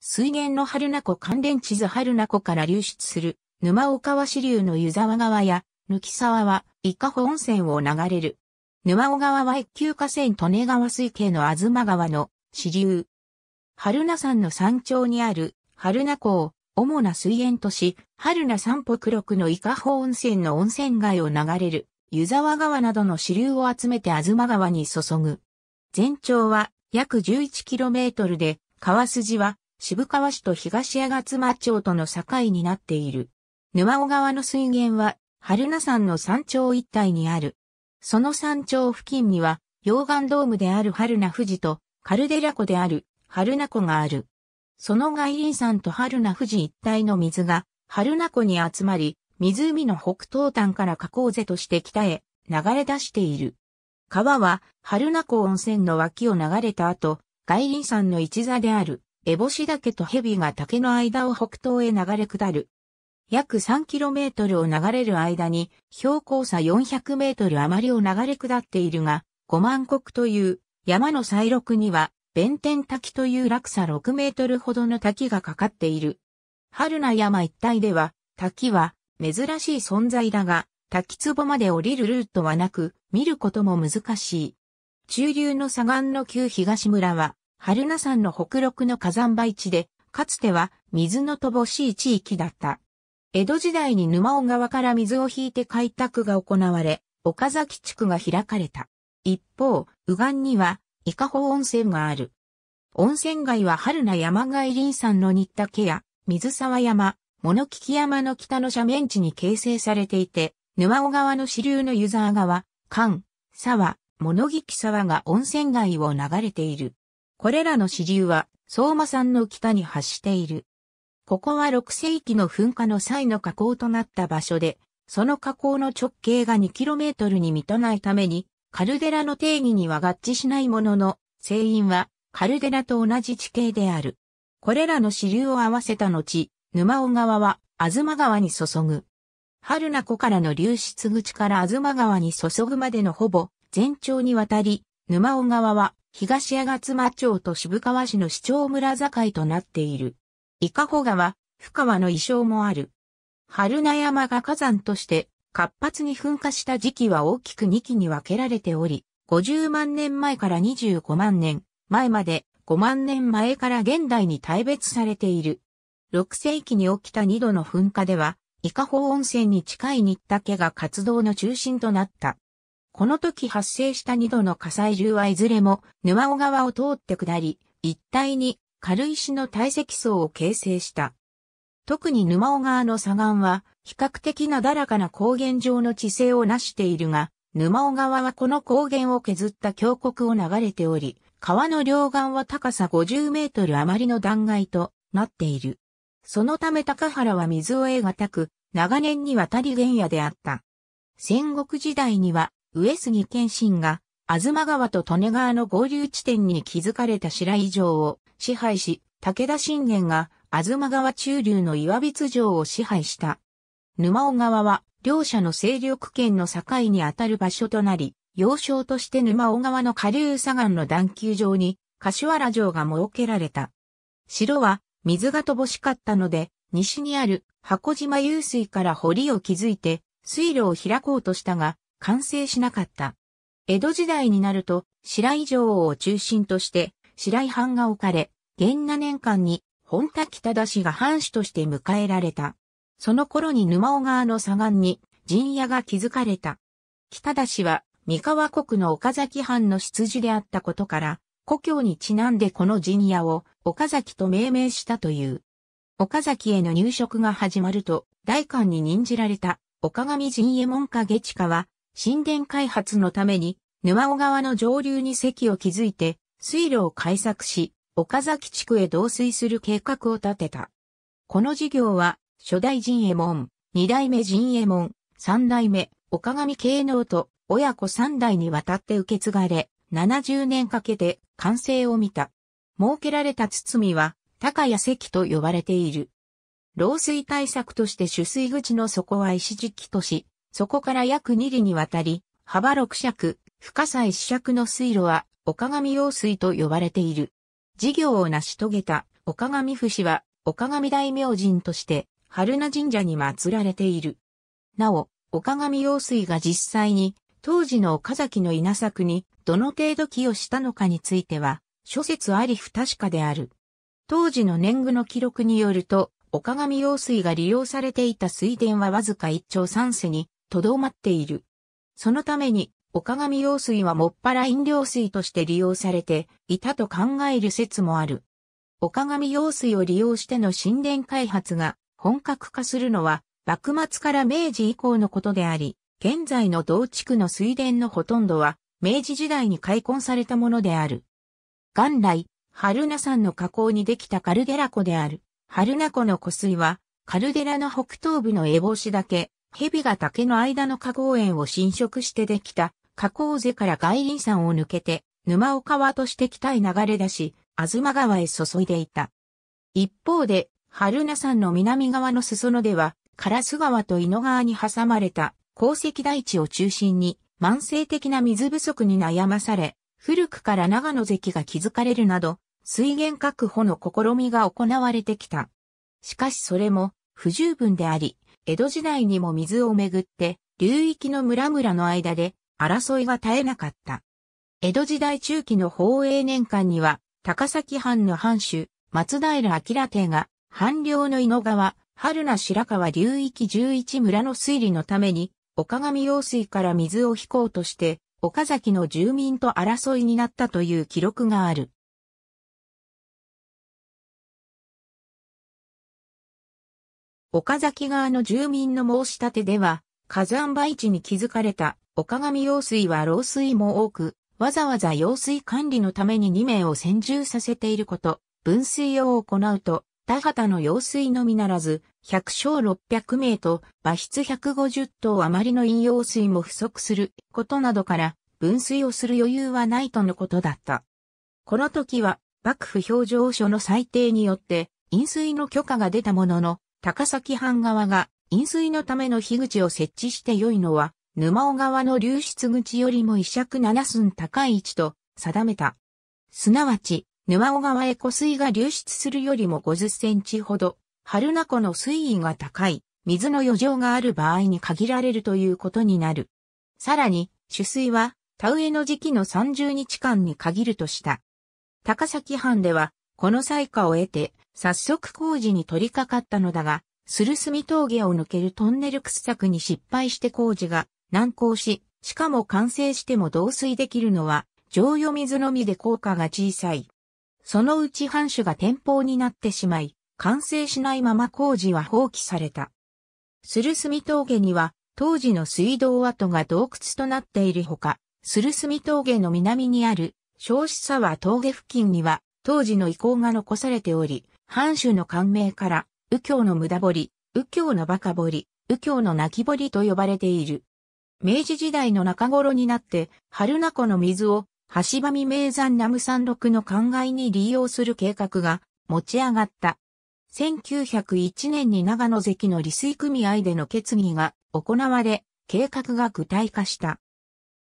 水源の春名湖関連地図春名湖から流出する沼岡和支流の湯沢川や抜沢は伊香保温泉を流れる。沼尾川は一級河川利根川水系の東川の支流。春名山の山頂にある春名湖を主な水源とし、春名山北六の伊香保温泉の温泉街を流れる湯沢川などの支流を集めて東川に注ぐ。全長は約 11km で、川筋は渋川市と東吾妻町との境になっている。沼尾川の水源は、春名山の山頂一帯にある。その山頂付近には、溶岩ドームである春名富士と、カルデラ湖である春名湖がある。その外輪山と春名富士一帯の水が、春名湖に集まり、湖の北東端から河口瀬として北へ流れ出している。川は、春名湖温泉の脇を流れた後、外輪山の一座である烏帽子岳と蛇が竹の間を北東へ流れ下る。約 3km を流れる間に、標高差 400m 余りを流れ下っているが、五万国という山の再録には、弁天滝という落差6ルほどの滝がかかっている。春名山一帯では、滝は珍しい存在だが、滝壺まで降りるルートはなく、見ることも難しい。中流の左岸の旧東村は、春名山の北陸の火山灰地で、かつては水の乏しい地域だった。江戸時代に沼尾川から水を引いて開拓が行われ、岡崎地区が開かれた。一方、右岸には、伊香保温泉がある。温泉街は春名山外林山の新田家や、水沢山、物利山の北の斜面地に形成されていて、沼尾川の支流の湯沢川、関、沢、物利沢が温泉街を流れている。これらの支流は相馬山の北に発している。ここは6世紀の噴火の際の河口となった場所で、その河口の直径が 2km に満たないために、カルデラの定義には合致しないものの、成因はカルデラと同じ地形である。これらの支流を合わせた後、沼尾川は東川に注ぐ。春名湖からの流出口から東川に注ぐまでのほぼ全長にわたり、沼尾川は東矢ヶ妻町と渋川市の市町村境となっている。伊香保川、深川の遺称もある。春名山が火山として活発に噴火した時期は大きく2期に分けられており、50万年前から25万年前まで5万年前から現代に大別されている。6世紀に起きた2度の噴火では、伊香保温泉に近い新竹が活動の中心となった。この時発生した2度の火災獣はいずれも沼尾川を通って下り、一帯に軽石の堆積層を形成した。特に沼尾川の左岸は比較的なだらかな高原上の地勢を成しているが、沼尾川はこの高原を削った峡谷を流れており、川の両岸は高さ50メートル余りの断崖となっている。そのため高原は水を得がたく、長年にわたり原野であった。戦国時代には上杉謙信が、東川と利根川の合流地点に築かれた白井城を支配し、武田信玄が東川中流の岩櫃城を支配した。沼尾川は両者の勢力圏の境にあたる場所となり、要衝として沼尾川の下流左岸の段丘上に柏原城が設けられた。城は水が乏しかったので、西にある箱島湧水から堀を築いて水路を開こうとしたが、完成しなかった。江戸時代になると、白井城を中心として、白井藩が置かれ、元那年間に、本田北田氏が藩主として迎えられた。その頃に沼尾川の左岸に、陣屋が築かれた。北田氏は、三河国の岡崎藩の出自であったことから、故郷にちなんでこの陣屋を岡崎と命名したという。岡崎への入植が始まると、大官に任じられた岡上陣右門下下地下は神殿開発のために、沼尾川の上流に堰を築いて、水路を開削し、岡崎地区へ導水する計画を立てた。この事業は、初代陣衛門、二代目陣衛門、三代目、岡上慶能と親子三代にわたって受け継がれ、70年かけて完成を見た。設けられた堤は、高屋堰と呼ばれている。漏水対策として取水口の底は石敷きとし、そこから約2里にわたり、幅6尺、深さ1尺の水路は、岡上用水と呼ばれている。事業を成し遂げた岡上府氏は、岡上大明神として、春名神社に祀られている。なお、岡上用水が実際に、当時の岡崎の稲作に、どの程度寄与したのかについては、諸説あり不確かである。当時の年貢の記録によると、岡上用水が利用されていた水田はわずか一丁三世にとどまっている。そのために、岡上用水はもっぱら飲料水として利用されていたと考える説もある。岡上用水を利用しての神殿開発が本格化するのは、幕末から明治以降のことであり、現在の同地区の水田のほとんどは、明治時代に開墾されたものである。元来、春名山の河口にできたカルデラ湖である。春名湖の湖水は、カルデラの北東部の烏帽子け、蛇が竹の間の花公園を侵食してできた、河口瀬から外輪山を抜けて、沼岡川として北たい流れ出し、東川へ注いでいた。一方で、春名山の南側の裾野では、烏川と井野川に挟まれた鉱石台地を中心に、慢性的な水不足に悩まされ、古くから長野関が築かれるなど、水源確保の試みが行われてきた。しかしそれも不十分であり、江戸時代にも水をめぐって、流域の村々の間で争いが絶えなかった。江戸時代中期の宝永年間には、高崎藩の藩主、松平明邸が、藩領の井の川、春名白川流域11村の推理のために、岡上用水から水を引こうとして、岡崎の住民と争いになったという記録がある。岡崎側の住民の申し立てでは、火山灰地に築かれた岡上用水は漏水も多く、わざわざ用水管理のために2名を専従させていること、分水を行うと、田畑の用水のみならず、百姓六百600名と、馬室150頭余りの飲用水も不足することなどから、分水をする余裕はないとのことだった。この時は、幕府表情書の裁定によって、飲水の許可が出たものの、高崎藩側が飲水のための樋口を設置して良いのは、沼尾川の流出口よりも一尺七寸高い位置と定めた。すなわち、沼尾川へ湖水が流出するよりも50センチほど、春名湖の水位が高い、水の余剰がある場合に限られるということになる。さらに、取水は、田植えの時期の30日間に限るとした。高崎藩では、この採火を得て、早速工事に取り掛かったのだが、スルスミ峠を抜けるトンネル掘削に失敗して工事が難航し、しかも完成しても導水できるのは、常用水のみで効果が小さい。そのうち藩主が天保になってしまい、完成しないまま工事は放棄された。スルスミ峠には、当時の水道跡が洞窟となっているほか、スルスミ峠の南にある、小子沢峠付近には、当時の遺構が残されており、藩主の官名から、右京の無駄堀、右京の鹿カ堀、右京の泣き堀と呼ばれている。明治時代の中頃になって、春名湖の水を、橋場見名山南山麓の灌漑に利用する計画が持ち上がった。1901年に長野関の利水組合での決議が行われ、計画が具体化した。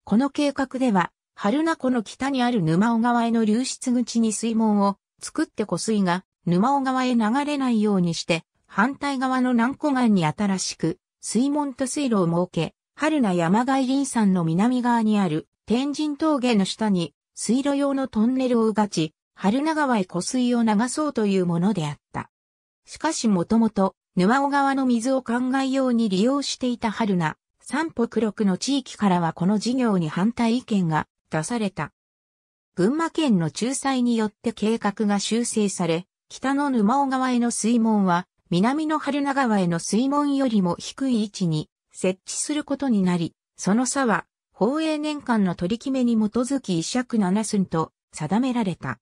この計画では、春名湖の北にある沼尾川への流出口に水門を作って湖水が沼尾川へ流れないようにして、反対側の南湖岸に新しく水門と水路を設け、春名山外林山の南側にある天神峠の下に水路用のトンネルをうがち、春名川へ湖水を流そうというものであった。しかしもともと沼尾川の水を考えように利用していた春名、三歩黒の地域からはこの事業に反対意見が出された。群馬県の仲裁によって計画が修正され、北の沼尾川への水門は、南の春名川への水門よりも低い位置に設置することになり、その差は、法営年間の取り決めに基づき一尺七寸と定められた。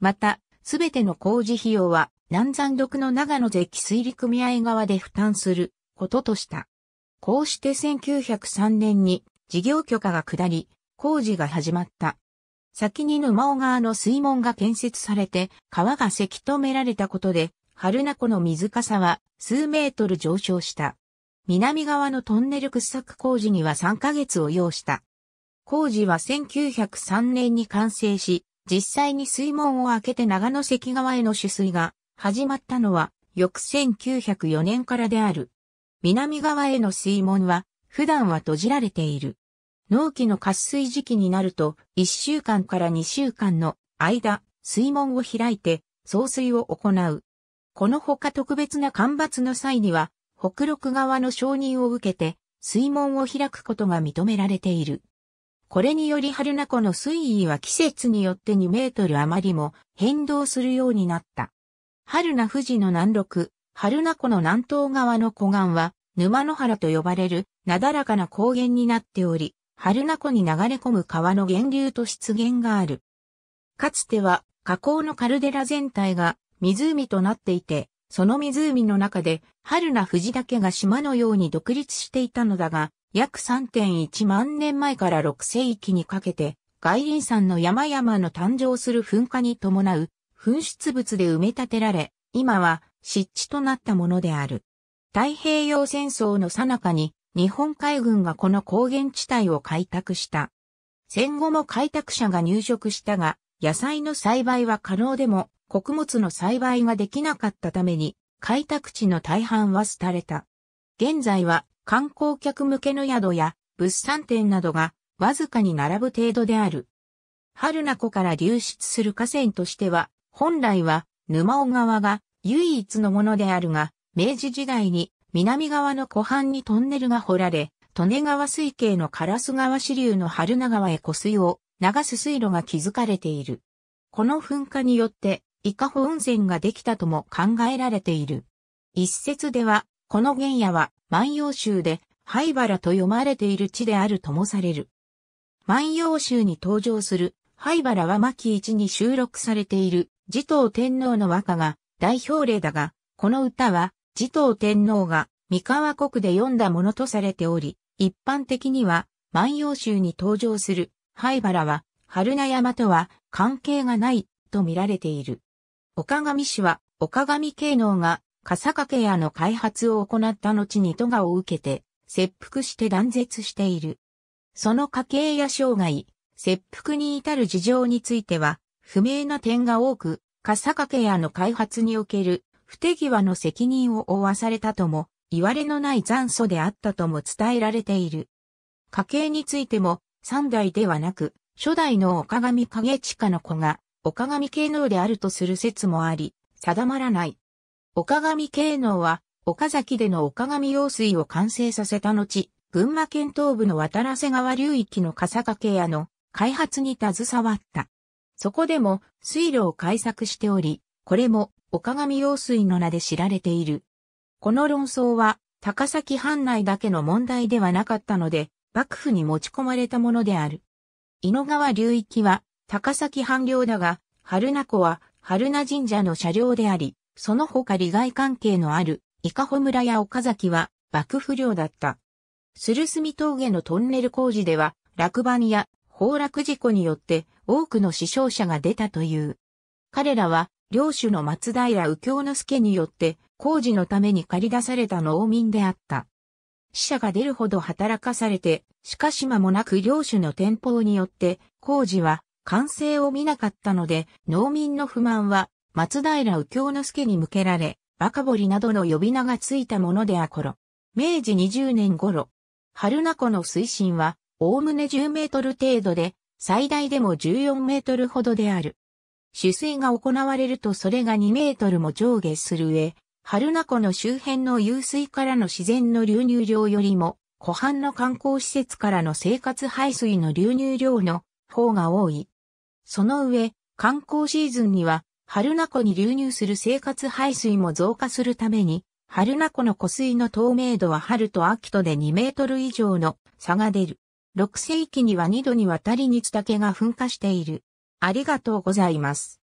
また、すべての工事費用は、南山独の長野税水利組合側で負担することとした。こうして1903年に事業許可が下り、工事が始まった。先に沼尾川の水門が建設されて、川がせき止められたことで、春名湖の水かさは数メートル上昇した。南側のトンネル掘削工事には3ヶ月を要した。工事は1903年に完成し、実際に水門を開けて長野関川への取水が始まったのは翌1904年からである。南側への水門は普段は閉じられている。農機の渇水時期になると、1週間から2週間の間、水門を開いて、送水を行う。このほか特別な干ばつの際には、北陸側の承認を受けて、水門を開くことが認められている。これにより春名湖の水位は季節によって2メートル余りも変動するようになった。春名富士の南麓、春名湖の南東側の湖岸は、沼の原と呼ばれるなだらかな高原になっており、春名湖に流れ込む川の源流と湿原がある。かつては河口のカルデラ全体が湖となっていて、その湖の中で春名富士だけが島のように独立していたのだが、約3.1万年前から6世紀にかけて、外輪山の山々の誕生する噴火に伴う噴出物で埋め立てられ、今は湿地となったものである。太平洋戦争の最中に日本海軍がこの高原地帯を開拓した。戦後も開拓者が入植したが、野菜の栽培は可能でも、穀物の栽培ができなかったために、開拓地の大半は廃れた。現在は観光客向けの宿や物産店などがわずかに並ぶ程度である。春名湖から流出する河川としては、本来は沼尾川が唯一のものであるが、明治時代に南側の湖畔にトンネルが掘られ、利根川水系のカラス川支流の春名川へ湖水を流す水路が築かれている。この噴火によって、伊香保温泉ができたとも考えられている。一説では、この原野は万葉集で灰原と読まれている地であるともされる。万葉集に登場する灰原は巻一に収録されている持統天皇の和歌が代表例だが、この歌は持統天皇が三河国で読んだものとされており、一般的には万葉集に登場する灰原は春名山とは関係がないと見られている。岡上氏は岡上慶能が笠掛屋の開発を行った後に戸賀を受けて切腹して断絶している。その家系や生涯、切腹に至る事情については不明な点が多く、笠掛屋の開発における不手際の責任を負わされたとも、言われのない残素であったとも伝えられている。家系についても、三代ではなく、初代の岡上影下の子が、岡上慶能であるとする説もあり、定まらない。岡上慶能は、岡崎での岡上用水を完成させた後、群馬県東部の渡瀬川流域の笠掛屋の開発に携わった。そこでも水路を開削しており、これも岡上用水の名で知られている。この論争は、高崎藩内だけの問題ではなかったので、幕府に持ち込まれたものである。井の川流域は、高崎藩領だが、春名湖は、春名神社の車両であり、その他利害関係のある、伊香保村や岡崎は、幕府領だった。鶴住峠のトンネル工事では、落盤や崩落事故によって多くの死傷者が出たという。彼らは領主の松平右京之助によって工事のために借り出された農民であった。死者が出るほど働かされて、しかし間もなく領主の天保によって工事は完成を見なかったので、農民の不満は松平右京之助に向けられ、バカボリなどの呼び名がついたものであころ。明治20年頃、春名湖の水深は、おおむね10メートル程度で、最大でも14メートルほどである。取水が行われるとそれが2メートルも上下する上、春名湖の周辺の湧水からの自然の流入量よりも、湖畔の観光施設からの生活排水の流入量の方が多い。その上、観光シーズンには、春名湖に流入する生活排水も増加するために、春名湖の湖水の透明度は春と秋とで2メートル以上の差が出る。6世紀には2度にわたりニ竹が噴火している。ありがとうございます。